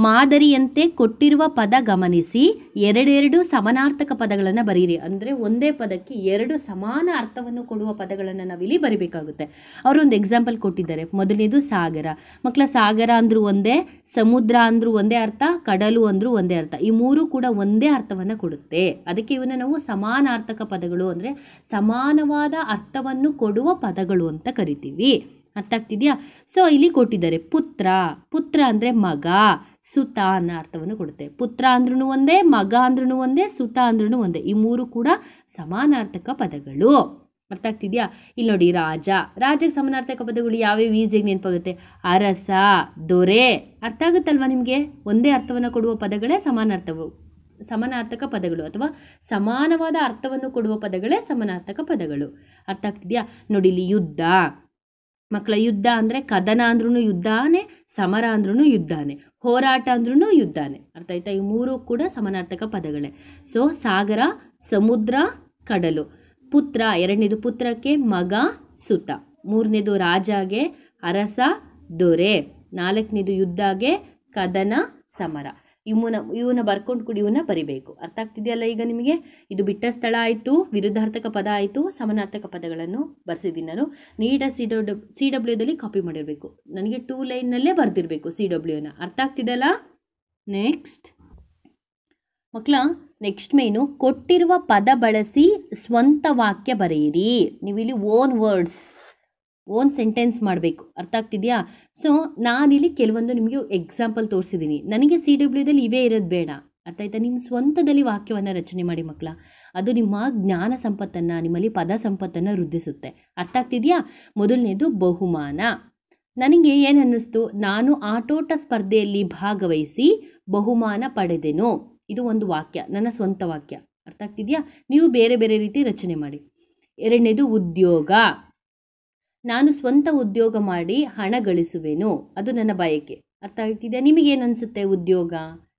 ಮಾದರಿಯಂತೆ ಕೊಟ್ಟಿರುವ ಪದ ಗಮನಿಸಿ ಎರಡೆರಡು ಸಮಾನಾರ್ಥಕ ಪದಗಳನ್ನು ಬರೀರಿ ಅಂದರೆ ಒಂದೇ ಪದಕ್ಕೆ ಎರಡು ಸಮಾನ ಅರ್ಥವನ್ನು ಕೊಡುವ ಪದಗಳನ್ನು ನಾವಿಲ್ಲಿ ಬರಿಬೇಕಾಗುತ್ತೆ ಅವರೊಂದು ಎಕ್ಸಾಂಪಲ್ ಕೊಟ್ಟಿದ್ದಾರೆ ಮೊದಲನೇದು ಸಾಗರ ಮಕ್ಕಳ ಸಾಗರ ಅಂದರೂ ಒಂದೇ ಸಮುದ್ರ ಅಂದರೂ ಒಂದೇ ಅರ್ಥ ಕಡಲು ಅಂದರೂ ಒಂದೇ ಅರ್ಥ ಈ ಮೂರು ಕೂಡ ಒಂದೇ ಅರ್ಥವನ್ನು ಕೊಡುತ್ತೆ ಅದಕ್ಕೆ ಇವನ್ನ ನಾವು ಸಮಾನಾರ್ಥಕ ಪದಗಳು ಅಂದರೆ ಸಮಾನವಾದ ಅರ್ಥವನ್ನು ಕೊಡುವ ಪದಗಳು ಅಂತ ಕರಿತೀವಿ ಅರ್ಥ ಆಗ್ತಿದೆಯಾ ಸೊ ಇಲ್ಲಿ ಕೊಟ್ಟಿದ್ದಾರೆ ಪುತ್ರ ಪುತ್ರ ಅಂದರೆ ಮಗ ಸುತ ಅನ್ನೋ ಅರ್ಥವನ್ನು ಕೊಡುತ್ತೆ ಪುತ್ರ ಅಂದ್ರೂ ಒಂದೇ ಮಗ ಅಂದ್ರೂ ಒಂದೇ ಸುತ ಅಂದ್ರೂ ಒಂದೇ ಈ ಮೂರು ಕೂಡ ಸಮಾನಾರ್ಥಕ ಪದಗಳು ಅರ್ಥ ಆಗ್ತಿದ್ಯಾ ಇಲ್ಲಿ ನೋಡಿ ರಾಜ ರಾಜಕ್ಕೆ ಸಮಾನಾರ್ಥಕ ಪದಗಳು ಯಾವ್ಯಾವ ಈಸಿಯಾಗಿ ನೆನಪಾಗುತ್ತೆ ಅರಸ ದೊರೆ ಅರ್ಥ ಆಗುತ್ತಲ್ವ ನಿಮಗೆ ಒಂದೇ ಅರ್ಥವನ್ನು ಕೊಡುವ ಪದಗಳೇ ಸಮಾನಾರ್ಥವು ಸಮಾನಾರ್ಥಕ ಪದಗಳು ಅಥವಾ ಸಮಾನವಾದ ಅರ್ಥವನ್ನು ಕೊಡುವ ಪದಗಳೇ ಸಮಾನಾರ್ಥಕ ಪದಗಳು ಅರ್ಥ ಆಗ್ತಿದೆಯಾ ನೋಡಿ ಇಲ್ಲಿ ಯುದ್ಧ ಮಕ್ಕಳ ಯುದ್ಧ ಅಂದರೆ ಕದನ ಅಂದ್ರೂ ಯುದ್ಧಾನೆ ಸಮರ ಅಂದ್ರೂ ಯುದ್ಧಾನೇ ಹೋರಾಟ ಅಂದ್ರೂ ಯುದ್ಧಾನೇ ಅರ್ಥ ಆಯ್ತಾ ಈ ಮೂರೂ ಕೂಡ ಸಮಾನಾರ್ಥಕ ಪದಗಳೇ ಸೊ ಸಾಗರ ಸಮುದ್ರ ಕಡಲು ಪುತ್ರ ಎರಡನೇದು ಪುತ್ರಕ್ಕೆ ಮಗ ಸುತ ಮೂರನೇದು ರಾಜಾಗೆ ಅರಸ ದೊರೆ ನಾಲ್ಕನೇದು ಯುದ್ಧಗೆ ಕದನ ಸಮರ ಇವನ ಇವನ್ನ ಬರ್ಕೊಂಡು ಕೂಡ ಇವನ್ನ ಬರಿಬೇಕು ಅರ್ಥ ಆಗ್ತಿದೆಯಲ್ಲ ಈಗ ನಿಮಗೆ ಇದು ಬಿಟ್ಟ ಸ್ಥಳ ಆಯಿತು ವಿರುದ್ಧಾರ್ಥಕ ಪದ ಆಯಿತು ಸಮನಾರ್ಥಕ ಪದಗಳನ್ನು ಬರೆಸಿದ್ದೀನಿ ನಾನು ನೀಟಾಗಿ ಸಿ ಡಬ್ ಸಿ ಡಬ್ಲ್ಯೂದಲ್ಲಿ ಕಾಪಿ ಮಾಡಿರಬೇಕು ನನಗೆ ಟೂ ಲೈನ್ನಲ್ಲೇ ಬರೆದಿರಬೇಕು ಸಿ ಡಬ್ಲ್ಯೂನ ಅರ್ಥ ಆಗ್ತಿದೆಯಲ್ಲ ನೆಕ್ಸ್ಟ್ ಮಕ್ಕಳ ನೆಕ್ಸ್ಟ್ ಮೇನು ಕೊಟ್ಟಿರುವ ಪದ ಬಳಸಿ ಸ್ವಂತ ವಾಕ್ಯ ಬರೆಯಿರಿ ನೀವು ಇಲ್ಲಿ ಓನ್ ವರ್ಡ್ಸ್ ಓನ್ ಸೆಂಟೆನ್ಸ್ ಮಾಡಬೇಕು ಅರ್ಥ ಆಗ್ತಿದೆಯಾ ಸೊ ನಾನಿಲ್ಲಿ ಕೆಲವೊಂದು ನಿಮಗೆ ಎಕ್ಸಾಂಪಲ್ ತೋರಿಸಿದ್ದೀನಿ ನನಗೆ ಸಿ ಡಬ್ಲ್ಯೂದಲ್ಲಿ ಇವೇ ಇರೋದು ಬೇಡ ಅರ್ಥ ಆಯ್ತಾ ನಿಮ್ಮ ಸ್ವಂತದಲ್ಲಿ ವಾಕ್ಯವನ್ನು ರಚನೆ ಮಾಡಿ ಮಕ್ಕಳ ಅದು ನಿಮ್ಮ ಜ್ಞಾನ ಸಂಪತ್ತನ್ನು ನಿಮ್ಮಲ್ಲಿ ಪದ ಸಂಪತ್ತನ್ನು ವೃದ್ಧಿಸುತ್ತೆ ಅರ್ಥ ಆಗ್ತಿದೆಯಾ ಮೊದಲನೇದು ಬಹುಮಾನ ನನಗೆ ಏನು ಅನ್ನಿಸ್ತು ನಾನು ಆಟೋಟ ಸ್ಪರ್ಧೆಯಲ್ಲಿ ಭಾಗವಹಿಸಿ ಬಹುಮಾನ ಪಡೆದೆನು ಇದು ಒಂದು ವಾಕ್ಯ ನನ್ನ ಸ್ವಂತ ವಾಕ್ಯ ಅರ್ಥ ಆಗ್ತಿದೆಯಾ ನೀವು ಬೇರೆ ಬೇರೆ ರೀತಿ ರಚನೆ ಮಾಡಿ ಎರಡನೇದು ಉದ್ಯೋಗ ನಾನು ಸ್ವಂತ ಉದ್ಯೋಗ ಮಾಡಿ ಹಣ ಗಳಿಸುವೆನು ಅದು ನನ್ನ ಬಯಕೆ ಅರ್ಥ ಆಗ್ತಿದೆ ನಿಮಗೇನು ಅನಿಸುತ್ತೆ ಉದ್ಯೋಗ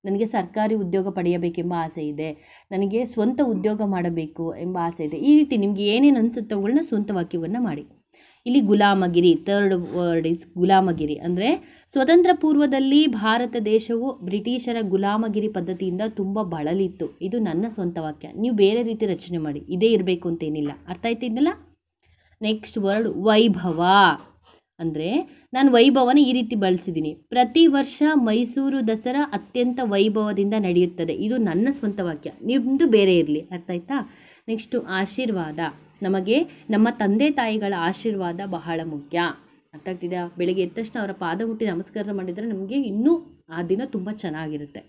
ನನಗೆ ಸರ್ಕಾರಿ ಉದ್ಯೋಗ ಪಡೆಯಬೇಕೆಂಬ ಆಸೆ ಇದೆ ನನಗೆ ಸ್ವಂತ ಉದ್ಯೋಗ ಮಾಡಬೇಕು ಎಂಬ ಆಸೆ ಇದೆ ಈ ರೀತಿ ನಿಮಗೆ ಏನೇನು ಅವುಗಳನ್ನ ಸ್ವಂತ ವಾಕ್ಯವನ್ನು ಮಾಡಿ ಇಲ್ಲಿ ಗುಲಾಮಗಿರಿ ಥರ್ಡ್ ವರ್ಡ್ ಇಸ್ ಗುಲಾಮಗಿರಿ ಅಂದರೆ ಸ್ವತಂತ್ರ ಪೂರ್ವದಲ್ಲಿ ಭಾರತ ದೇಶವು ಬ್ರಿಟಿಷರ ಗುಲಾಮಗಿರಿ ಪದ್ಧತಿಯಿಂದ ತುಂಬ ಬಳಲಿತ್ತು ಇದು ನನ್ನ ಸ್ವಂತ ವಾಕ್ಯ ನೀವು ಬೇರೆ ರೀತಿ ರಚನೆ ಮಾಡಿ ಇದೇ ಇರಬೇಕು ಅಂತೇನಿಲ್ಲ ಅರ್ಥ ಆಯ್ತಿದ್ದಲ್ಲ ನೆಕ್ಸ್ಟ್ ವರ್ಡ್ ವೈಭವ ಅಂದರೆ ನಾನು ವೈಭವನ ಈ ರೀತಿ ಬಳಸಿದ್ದೀನಿ ಪ್ರತಿ ವರ್ಷ ಮೈಸೂರು ದಸರಾ ಅತ್ಯಂತ ವೈಭವದಿಂದ ನಡೆಯುತ್ತದೆ ಇದು ನನ್ನ ಸ್ವಂತ ವಾಕ್ಯ ನಿಮ್ಮದು ಬೇರೆ ಇರಲಿ ಅರ್ಥ ಆಯ್ತಾ ನೆಕ್ಸ್ಟು ಆಶೀರ್ವಾದ ನಮಗೆ ನಮ್ಮ ತಂದೆ ತಾಯಿಗಳ ಆಶೀರ್ವಾದ ಬಹಳ ಮುಖ್ಯ ಅರ್ಥ ಆಗ್ತಿದೆ ಬೆಳಿಗ್ಗೆ ಎದ್ದ ತಕ್ಷಣ ಅವರ ಪಾದ ಹುಟ್ಟಿ ನಮಸ್ಕಾರ ಮಾಡಿದರೆ ನಮಗೆ ಇನ್ನೂ ಆ ದಿನ ತುಂಬ ಚೆನ್ನಾಗಿರುತ್ತೆ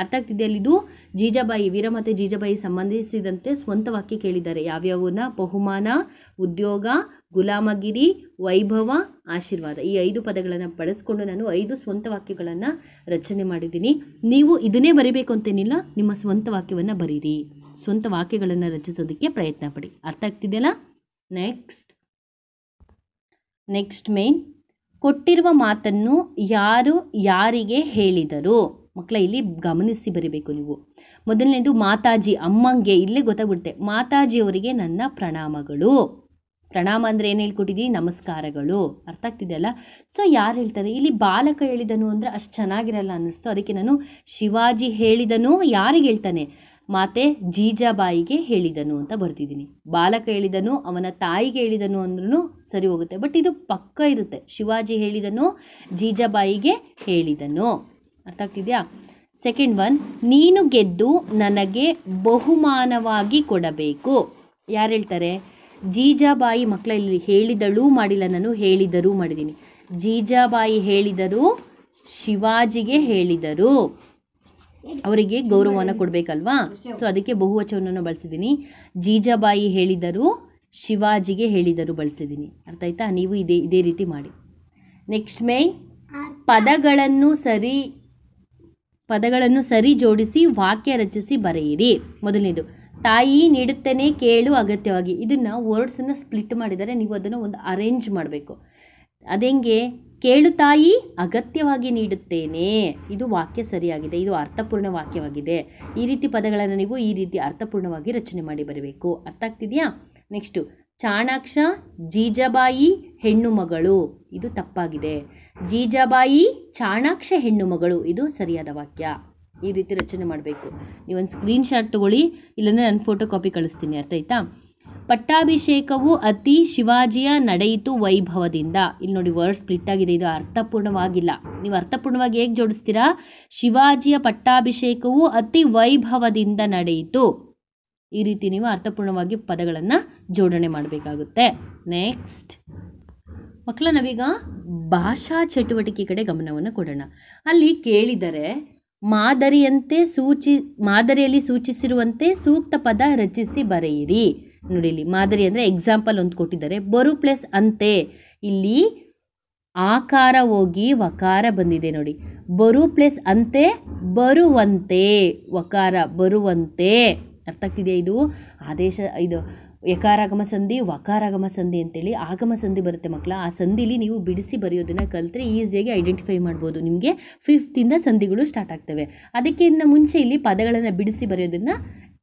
ಅರ್ಥ ಆಗ್ತಿದೆಯಲ್ಲಿ ಇದು ಜೀಜಾಬಾಯಿ ವೀರ ಮತ್ತು ಜೀಜಾಬಾಯಿ ಸಂಬಂಧಿಸಿದಂತೆ ಸ್ವಂತ ವಾಕ್ಯ ಕೇಳಿದ್ದಾರೆ ಯಾವ್ಯಾವನ್ನ ಬಹುಮಾನ ಉದ್ಯೋಗ ಗುಲಾಮಗಿರಿ ವೈಭವ ಆಶೀರ್ವಾದ ಈ ಐದು ಪದಗಳನ್ನು ಬಳಸ್ಕೊಂಡು ನಾನು ಐದು ಸ್ವಂತ ವಾಕ್ಯಗಳನ್ನು ರಚನೆ ಮಾಡಿದ್ದೀನಿ ನೀವು ಇದನ್ನೇ ಬರೀಬೇಕು ಅಂತೇನಿಲ್ಲ ನಿಮ್ಮ ಸ್ವಂತ ವಾಕ್ಯವನ್ನು ಬರೀರಿ ಸ್ವಂತ ವಾಕ್ಯಗಳನ್ನು ರಚಿಸೋದಕ್ಕೆ ಪ್ರಯತ್ನ ಪಡಿ ಅರ್ಥ ಆಗ್ತಿದೆಯಲ್ಲ ನೆಕ್ಸ್ಟ್ ನೆಕ್ಸ್ಟ್ ಮೇನ್ ಕೊಟ್ಟಿರುವ ಮಾತನ್ನು ಯಾರು ಯಾರಿಗೆ ಹೇಳಿದರು ಮಕ್ಕಳ ಇಲ್ಲಿ ಗಮನಿಸಿ ಬರಿಬೇಕು ನೀವು ಮೊದಲನೇದು ಮಾತಾಜಿ ಅಮ್ಮಂಗೆ ಇಲ್ಲೇ ಗೊತ್ತಾಗ್ಬಿಡುತ್ತೆ ಮಾತಾಜಿಯವರಿಗೆ ನನ್ನ ಪ್ರಣಾಮಗಳು ಪ್ರಣಾಮ ಅಂದರೆ ಏನು ಹೇಳ್ಕೊಟ್ಟಿದ್ದೀವಿ ನಮಸ್ಕಾರಗಳು ಅರ್ಥ ಆಗ್ತಿದೆಯಲ್ಲ ಸೊ ಯಾರು ಹೇಳ್ತಾರೆ ಇಲ್ಲಿ ಬಾಲಕ ಹೇಳಿದನು ಅಂದರೆ ಅಷ್ಟು ಚೆನ್ನಾಗಿರಲ್ಲ ಅನ್ನಿಸ್ತು ಅದಕ್ಕೆ ನಾನು ಶಿವಾಜಿ ಹೇಳಿದನು ಯಾರಿಗೆ ಹೇಳ್ತಾನೆ ಮಾತೆ ಜೀಜಾಬಾಯಿಗೆ ಹೇಳಿದನು ಅಂತ ಬರ್ತಿದ್ದೀನಿ ಬಾಲಕ ಹೇಳಿದನು ಅವನ ತಾಯಿಗೆ ಹೇಳಿದನು ಅಂದ್ರೂ ಸರಿ ಹೋಗುತ್ತೆ ಬಟ್ ಇದು ಪಕ್ಕ ಇರುತ್ತೆ ಶಿವಾಜಿ ಹೇಳಿದನು ಜೀಜಾಬಾಯಿಗೆ ಹೇಳಿದನು ಅರ್ಥ ಆಗ್ತಿದೆಯಾ ಸೆಕೆಂಡ್ ಒನ್ ನೀನು ಗೆದ್ದು ನನಗೆ ಬಹುಮಾನವಾಗಿ ಕೊಡಬೇಕು ಯಾರು ಹೇಳ್ತಾರೆ ಜೀಜಾಬಾಯಿ ಮಕ್ಕಳ ಹೇಳಿದಳೂ ಹೇಳಿದಳು ಮಾಡಿಲ್ಲ ನಾನು ಹೇಳಿದರೂ ಮಾಡಿದ್ದೀನಿ ಜೀಜಾಬಾಯಿ ಹೇಳಿದರು ಶಿವಾಜಿಗೆ ಹೇಳಿದರು ಅವರಿಗೆ ಗೌರವವನ್ನು ಕೊಡಬೇಕಲ್ವಾ ಸೊ ಅದಕ್ಕೆ ಬಹುವಚವನ್ನು ಬಳಸಿದ್ದೀನಿ ಜೀಜಾಬಾಯಿ ಹೇಳಿದರು ಶಿವಾಜಿಗೆ ಹೇಳಿದರು ಬಳಸಿದ್ದೀನಿ ಅರ್ಥ ಆಯ್ತಾ ನೀವು ಇದೇ ಇದೇ ರೀತಿ ಮಾಡಿ ನೆಕ್ಸ್ಟ್ ಮೇ ಪದಗಳನ್ನು ಸರಿ ಪದಗಳನ್ನು ಸರಿ ಜೋಡಿಸಿ ವಾಕ್ಯ ರಚಿಸಿ ಬರೆಯಿರಿ ಮೊದಲನೇದು ತಾಯಿ ನೀಡುತ್ತೇನೆ ಕೇಳು ಅಗತ್ಯವಾಗಿ ಇದನ್ನು ವರ್ಡ್ಸನ್ನು ಸ್ಪ್ಲಿಟ್ ಮಾಡಿದರೆ ನೀವು ಅದನ್ನು ಒಂದು ಅರೇಂಜ್ ಮಾಡಬೇಕು ಅದೆಂಗೆ ಕೇಳು ತಾಯಿ ಅಗತ್ಯವಾಗಿ ನೀಡುತ್ತೇನೆ ಇದು ವಾಕ್ಯ ಸರಿಯಾಗಿದೆ ಇದು ಅರ್ಥಪೂರ್ಣ ವಾಕ್ಯವಾಗಿದೆ ಈ ರೀತಿ ಪದಗಳನ್ನು ನೀವು ಈ ರೀತಿ ಅರ್ಥಪೂರ್ಣವಾಗಿ ರಚನೆ ಮಾಡಿ ಬರಬೇಕು ಅರ್ಥ ಆಗ್ತಿದೆಯಾ ನೆಕ್ಸ್ಟು ಚಾಣಾಕ್ಷ ಜೀಜಬಾಯಿ ಹೆಣ್ಣು ಮಗಳು ಇದು ತಪ್ಪಾಗಿದೆ ಜೀಜಬಾಯಿ ಚಾಣಾಕ್ಷ ಹೆಣ್ಣು ಮಗಳು ಇದು ಸರಿಯಾದ ವಾಕ್ಯ ಈ ರೀತಿ ರಚನೆ ಮಾಡಬೇಕು ನೀವೊಂದು ಸ್ಕ್ರೀನ್ಶಾಟ್ ತೊಗೊಳ್ಳಿ ಇಲ್ಲಾಂದರೆ ನಾನು ಫೋಟೋ ಕಾಪಿ ಕಳಿಸ್ತೀನಿ ಅರ್ಥ ಆಯ್ತಾ ಪಟ್ಟಾಭಿಷೇಕವು ಅತಿ ಶಿವಾಜಿಯ ನಡೆಯಿತು ವೈಭವದಿಂದ ಇಲ್ಲಿ ನೋಡಿ ವರ್ಡ್ ಸ್ಪ್ಲಿಟ್ ಆಗಿದೆ ಇದು ಅರ್ಥಪೂರ್ಣವಾಗಿಲ್ಲ ನೀವು ಅರ್ಥಪೂರ್ಣವಾಗಿ ಹೇಗೆ ಜೋಡಿಸ್ತೀರಾ ಶಿವಾಜಿಯ ಪಟ್ಟಾಭಿಷೇಕವು ಅತಿ ವೈಭವದಿಂದ ನಡೆಯಿತು ಈ ರೀತಿ ನೀವು ಅರ್ಥಪೂರ್ಣವಾಗಿ ಪದಗಳನ್ನು ಜೋಡಣೆ ಮಾಡಬೇಕಾಗುತ್ತೆ ನೆಕ್ಸ್ಟ್ ಮಕ್ಕಳ ನಾವೀಗ ಭಾಷಾ ಚಟುವಟಿಕೆ ಕಡೆ ಗಮನವನ್ನು ಕೊಡೋಣ ಅಲ್ಲಿ ಕೇಳಿದರೆ ಮಾದರಿಯಂತೆ ಸೂಚಿ ಮಾದರಿಯಲ್ಲಿ ಸೂಚಿಸಿರುವಂತೆ ಸೂಕ್ತ ಪದ ರಚಿಸಿ ಬರೆಯಿರಿ ನೋಡಿ ಇಲ್ಲಿ ಮಾದರಿ ಅಂದರೆ ಎಕ್ಸಾಂಪಲ್ ಒಂದು ಕೊಟ್ಟಿದ್ದಾರೆ ಬರು ಪ್ಲಸ್ ಅಂತೆ ಇಲ್ಲಿ ಆಕಾರ ಹೋಗಿ ವಕಾರ ಬಂದಿದೆ ನೋಡಿ ಬರು ಪ್ಲಸ್ ಅಂತೆ ಬರುವಂತೆ ವಕಾರ ಬರುವಂತೆ ಅರ್ಥ ಆಗ್ತಿದೆ ಇದು ಆದೇಶ ಇದು ಯಕಾರಾಗಮ ಸಂಧಿ ವಕಾರಾಗಮ ಸಂಧಿ ಅಂತೇಳಿ ಆಗಮ ಸಂಧಿ ಬರುತ್ತೆ ಮಕ್ಕಳ ಆ ಸಂಧಿಲಿ ನೀವು ಬಿಡಿಸಿ ಬರೆಯೋದನ್ನು ಕಲಿತ್ರೆ ಈಸಿಯಾಗಿ ಐಡೆಂಟಿಫೈ ಮಾಡ್ಬೋದು ನಿಮಗೆ ಫಿಫ್ತಿಂದ ಸಂಧಿಗಳು ಸ್ಟಾರ್ಟ್ ಆಗ್ತವೆ ಅದಕ್ಕಿಂತ ಮುಂಚೆ ಇಲ್ಲಿ ಪದಗಳನ್ನು ಬಿಡಿಸಿ ಬರೆಯೋದನ್ನು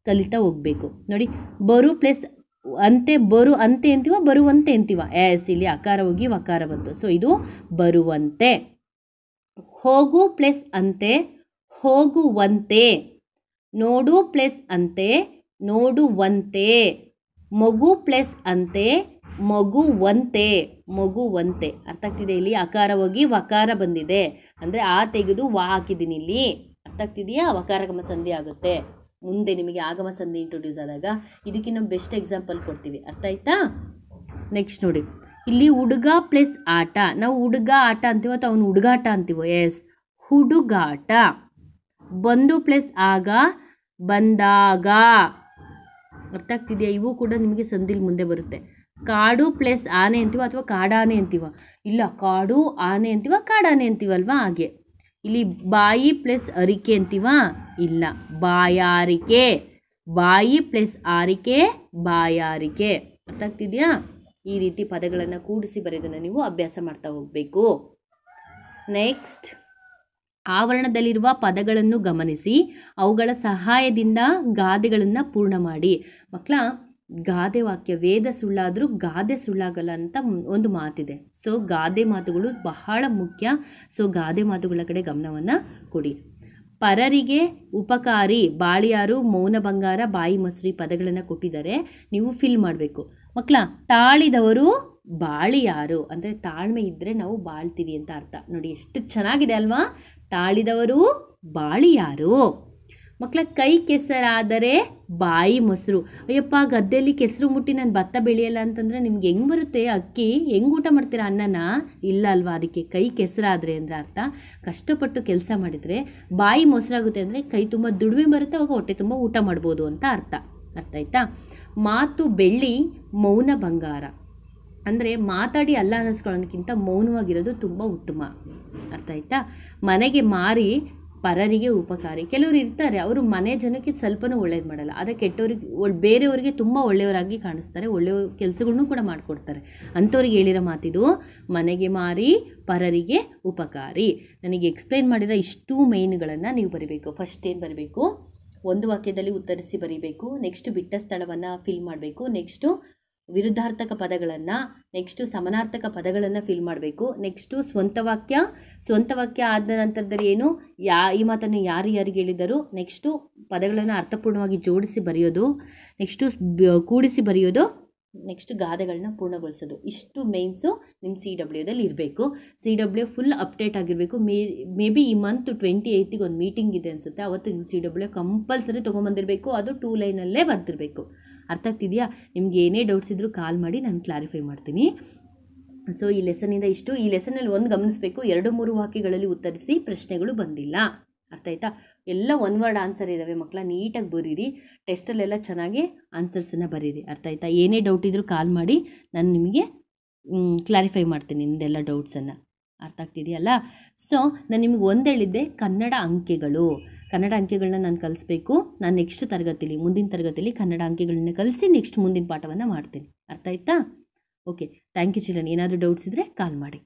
ಕಲಿತಾ ಹೋಗ್ಬೇಕು ನೋಡಿ ಬರು ಪ್ಲಸ್ ಅಂತೆ ಬರು ಅಂತೆ ಅಂತೀವ ಬರುವಂತೆ ಅಂತೀವ ಎಸ್ ಇಲ್ಲಿ ಅಕಾರ ಹೋಗಿ ವಕಾರ ಬಂತು ಸೊ ಇದು ಬರುವಂತೆ ಹೋಗು ಪ್ಲಸ್ ಅಂತೆ ಹೋಗುವಂತೆ ನೋಡು ಪ್ಲಸ್ ಅಂತೆ ನೋಡುವಂತೆ ಮಗು ಪ್ಲಸ್ ಅಂತೆ ಮಗುವಂತೆ ಮಗುವಂತೆ ಅರ್ಥ ಆಗ್ತಿದೆ ಇಲ್ಲಿ ಅಕಾರ ಹೋಗಿ ವಕಾರ ಬಂದಿದೆ ಅಂದರೆ ಆ ತೆಗೆದು ವಾ ಹಾಕಿದ್ದೀನಿ ಇಲ್ಲಿ ಅರ್ಥ ಆಗ್ತಿದೆಯಾ ವಕಾರಕಮ ಸಂಧಿ ಆಗುತ್ತೆ ಮುಂದೆ ನಿಮಗೆ ಆಗಮ ಸಂಧಿ ಇಂಟ್ರೊಡ್ಯೂಸ್ ಆದಾಗ ಇದಕ್ಕಿನ್ನ ಬೆಸ್ಟ್ ಎಕ್ಸಾಂಪಲ್ ಕೊಡ್ತೀವಿ ಅರ್ಥ ಆಯ್ತಾ ನೆಕ್ಸ್ಟ್ ನೋಡಿ ಇಲ್ಲಿ ಹುಡುಗ ಪ್ಲಸ್ ಆಟ ನಾವು ಹುಡುಗ ಆಟ ಅಂತೀವೋ ಅಥವಾ ಅವನು ಹುಡುಗಾಟ ಅಂತೀವೋ ಎಸ್ ಹುಡುಗಾಟ ಬಂದು ಪ್ಲಸ್ ಆಗ ಬಂದಾಗ ಅರ್ಥ ಆಗ್ತಿದೆಯಾ ಇವು ಕೂಡ ನಿಮಗೆ ಸಂಧಿಲಿ ಮುಂದೆ ಬರುತ್ತೆ ಕಾಡು ಪ್ಲಸ್ ಆನೆ ಅಂತೀವ ಅಥವಾ ಕಾಡಾನೆ ಅಂತೀವ ಇಲ್ಲ ಕಾಡು ಆನೆ ಅಂತೀವ ಕಾಡಾನೆ ಅಂತೀವಲ್ವಾ ಹಾಗೆ ಇಲ್ಲಿ ಬಾಯಿ ಪ್ಲಸ್ ಅರಿಕೆ ಅಂತೀವ ಇಲ್ಲ ಬಾಯಾರಿಕೆ ಬಾಯಿ ಪ್ಲಸ್ ಆರಿಕೆ ಬಾಯಾರಿಕೆ ಅರ್ಥ ಆಗ್ತಿದೆಯಾ ಈ ರೀತಿ ಪದಗಳನ್ನು ಕೂಡಿಸಿ ಬರೆಯೋದನ್ನು ನೀವು ಅಭ್ಯಾಸ ಮಾಡ್ತಾ ಹೋಗಬೇಕು ನೆಕ್ಸ್ಟ್ ಆವರಣದಲ್ಲಿರುವ ಪದಗಳನ್ನು ಗಮನಿಸಿ ಅವುಗಳ ಸಹಾಯದಿಂದ ಗಾದೆಗಳನ್ನು ಪೂರ್ಣ ಮಾಡಿ ಮಕ್ಕಳ ಗಾದೆ ವಾಕ್ಯ ವೇದ ಸುಳ್ಳಾದರೂ ಗಾದೆ ಸುಳ್ಳಾಗಲ್ಲ ಅಂತ ಒಂದು ಮಾತಿದೆ ಸೊ ಗಾದೆ ಮಾತುಗಳು ಬಹಳ ಮುಖ್ಯ ಸೊ ಗಾದೆ ಮಾತುಗಳ ಕಡೆ ಗಮನವನ್ನು ಕೊಡಿ ಪರರಿಗೆ ಉಪಕಾರಿ ಬಾಳಿಯಾರು ಮೌನ ಬಂಗಾರ ಬಾಯಿ ಮೊಸರಿ ಪದಗಳನ್ನು ಕೊಟ್ಟಿದ್ದಾರೆ ನೀವು ಫಿಲ್ ಮಾಡಬೇಕು ಮಕ್ಕಳ ತಾಳಿದವರು ಬಾಳಿಯಾರು ಅಂದರೆ ತಾಳ್ಮೆ ಇದ್ದರೆ ನಾವು ಬಾಳ್ತೀವಿ ಅಂತ ಅರ್ಥ ನೋಡಿ ಎಷ್ಟು ಚೆನ್ನಾಗಿದೆ ಅಲ್ವಾ ತಾಳಿದವರು ಬಾಳಿಯಾರು ಮಕ್ಕಳ ಕೈ ಕೆಸರಾದರೆ ಬಾಯಿ ಮೊಸರು ಅಯ್ಯಪ್ಪ ಗದ್ದೆಯಲ್ಲಿ ಕೆಸರು ಮುಟ್ಟಿ ನಾನು ಭತ್ತ ಬೆಳೆಯಲ್ಲ ಅಂತಂದರೆ ನಿಮ್ಗೆ ಹೆಂಗೆ ಬರುತ್ತೆ ಅಕ್ಕಿ ಹೆಂಗೆ ಊಟ ಮಾಡ್ತೀರಾ ಅನ್ನನ ಇಲ್ಲ ಅಲ್ವಾ ಅದಕ್ಕೆ ಕೈ ಕೆಸರಾದರೆ ಅಂದರೆ ಅರ್ಥ ಕಷ್ಟಪಟ್ಟು ಕೆಲಸ ಮಾಡಿದರೆ ಬಾಯಿ ಮೊಸರಾಗುತ್ತೆ ಅಂದರೆ ಕೈ ತುಂಬ ದುಡಿಮೆ ಬರುತ್ತೆ ಅವಾಗ ಹೊಟ್ಟೆ ತುಂಬ ಊಟ ಮಾಡ್ಬೋದು ಅಂತ ಅರ್ಥ ಅರ್ಥ ಆಯ್ತಾ ಮಾತು ಬೆಳ್ಳಿ ಮೌನ ಬಂಗಾರ ಅಂದರೆ ಮಾತಾಡಿ ಅಲ್ಲ ಅನ್ನಿಸ್ಕೊಳ್ಳೋದಕ್ಕಿಂತ ಮೌನವಾಗಿರೋದು ತುಂಬ ಉತ್ತಮ ಅರ್ಥ ಆಯ್ತಾ ಮನೆಗೆ ಮಾರಿ ಪರರಿಗೆ ಉಪಕಾರಿ ಕೆಲವರು ಇರ್ತಾರೆ ಅವರು ಮನೆ ಜನಕ್ಕೆ ಸ್ವಲ್ಪನೂ ಒಳ್ಳೇದು ಮಾಡಲ್ಲ ಆದರೆ ಕೆಟ್ಟವ್ರಿಗೆ ಬೇರೆಯವರಿಗೆ ತುಂಬ ಒಳ್ಳೆಯವರಾಗಿ ಕಾಣಿಸ್ತಾರೆ ಒಳ್ಳೆಯ ಕೆಲಸಗಳನ್ನೂ ಕೂಡ ಮಾಡಿಕೊಡ್ತಾರೆ ಅಂಥವ್ರಿಗೆ ಹೇಳಿರೋ ಮಾತಿದು ಮನೆಗೆ ಮಾರಿ ಪರರಿಗೆ ಉಪಕಾರಿ ನನಗೆ ಎಕ್ಸ್ಪ್ಲೈನ್ ಮಾಡಿರೋ ಇಷ್ಟು ಮೇಯ್ನ್ಗಳನ್ನು ನೀವು ಬರೀಬೇಕು ಫಸ್ಟ್ ಏನು ಬರಬೇಕು ಒಂದು ವಾಕ್ಯದಲ್ಲಿ ಉತ್ತರಿಸಿ ಬರೀಬೇಕು ನೆಕ್ಸ್ಟ್ ಬಿಟ್ಟ ಸ್ಥಳವನ್ನು ಫಿಲ್ ಮಾಡಬೇಕು ನೆಕ್ಸ್ಟು ವಿರುದ್ಧಾರ್ಥಕ ಪದಗಳನ್ನು ನೆಕ್ಸ್ಟು ಸಮನಾರ್ಥಕ ಪದಗಳನ್ನು ಫಿಲ್ ಮಾಡಬೇಕು ನೆಕ್ಸ್ಟು ಸ್ವಂತ ವಾಕ್ಯ ಸ್ವಂತ ವಾಕ್ಯ ಆದ ನಂತರದಲ್ಲಿ ಏನು ಯಾ ಈ ಮಾತನ್ನು ಯಾರು ಯಾರಿಗೆ ಹೇಳಿದರು ನೆಕ್ಸ್ಟು ಪದಗಳನ್ನು ಅರ್ಥಪೂರ್ಣವಾಗಿ ಜೋಡಿಸಿ ಬರೆಯೋದು ನೆಕ್ಸ್ಟು ಕೂಡಿಸಿ ಬರೆಯೋದು ನೆಕ್ಸ್ಟ್ ಗಾದೆಗಳನ್ನ ಪೂರ್ಣಗೊಳಿಸೋದು ಇಷ್ಟು ಮೇನ್ಸು ನಿಮ್ಮ ಸಿ ಡಬ್ಲ್ಯೂದಲ್ಲಿ ಇರಬೇಕು ಸಿ ಡಬ್ಲ್ಯೂ ಫುಲ್ ಅಪ್ಡೇಟ್ ಆಗಿರಬೇಕು ಮೇ ಮೇ ಬಿ ಈ ಮಂತ್ ಟ್ವೆಂಟಿ ಏಯ್ತಿಗೆ ಒಂದು ಮೀಟಿಂಗ್ ಇದೆ ಅನಿಸುತ್ತೆ ಅವತ್ತು ನಿಮ್ಮ ಸಿ ಡಬ್ಲ್ಯೂ ಕಂಪಲ್ಸರಿ ತೊಗೊಂಬಂದಿರಬೇಕು ಅದು ಟೂ ಲೈನಲ್ಲೇ ಬರ್ತಿರಬೇಕು ಅರ್ಥ ಆಗ್ತಿದೆಯಾ ನಿಮ್ಗೆ ಏನೇ ಡೌಟ್ಸ್ ಇದ್ದರೂ ಕಾಲ್ ಮಾಡಿ ನಾನು ಕ್ಲಾರಿಫೈ ಮಾಡ್ತೀನಿ ಸೊ ಈ ಲೆಸನಿಂದ ಇಷ್ಟು ಈ ಲೆಸನಲ್ಲಿ ಒಂದು ಗಮನಿಸಬೇಕು ಎರಡು ಮೂರು ವಾಕ್ಯಗಳಲ್ಲಿ ಉತ್ತರಿಸಿ ಪ್ರಶ್ನೆಗಳು ಬಂದಿಲ್ಲ ಅರ್ಥ ಆಯ್ತಾ ಎಲ್ಲ ಒನ್ ವರ್ಡ್ ಆನ್ಸರ್ ಇದ್ದಾವೆ ಮಕ್ಕಳ ನೀಟಾಗಿ ಬರೀರಿ ಟೆಸ್ಟಲ್ಲೆಲ್ಲ ಚೆನ್ನಾಗಿ ಆನ್ಸರ್ಸನ್ನು ಬರೀರಿ ಅರ್ಥ ಆಯ್ತಾ ಏನೇ ಡೌಟ್ ಇದ್ದರೂ ಕಾಲ್ ಮಾಡಿ ನಾನು ನಿಮಗೆ ಕ್ಲಾರಿಫೈ ಮಾಡ್ತೀನಿ ನಿಮ್ದೆಲ್ಲ ಡೌಟ್ಸನ್ನು ಅರ್ಥ ಆಗ್ತಿದೆಯಲ್ಲ ಸೊ ನಾನು ನಿಮಗೆ ಒಂದೇಳಿದ್ದೆ ಕನ್ನಡ ಅಂಕೆಗಳು ಕನ್ನಡ ಅಂಕೆಗಳನ್ನ ನಾನು ಕಲಿಸ್ಬೇಕು ನಾನು ನೆಕ್ಸ್ಟ್ ತರಗತಿಲಿ ಮುಂದಿನ ತರಗತಿಲಿ ಕನ್ನಡ ಅಂಕೆಗಳನ್ನ ಕಲಿಸಿ ನೆಕ್ಸ್ಟ್ ಮುಂದಿನ ಪಾಠವನ್ನು ಮಾಡ್ತೀನಿ ಅರ್ಥ ಆಯ್ತಾ ಓಕೆ ಥ್ಯಾಂಕ್ ಯು ಚಿಲ್ಡ್ರನ್ ಏನಾದರೂ ಡೌಟ್ಸ್ ಇದ್ದರೆ ಕಾಲ್ ಮಾಡಿ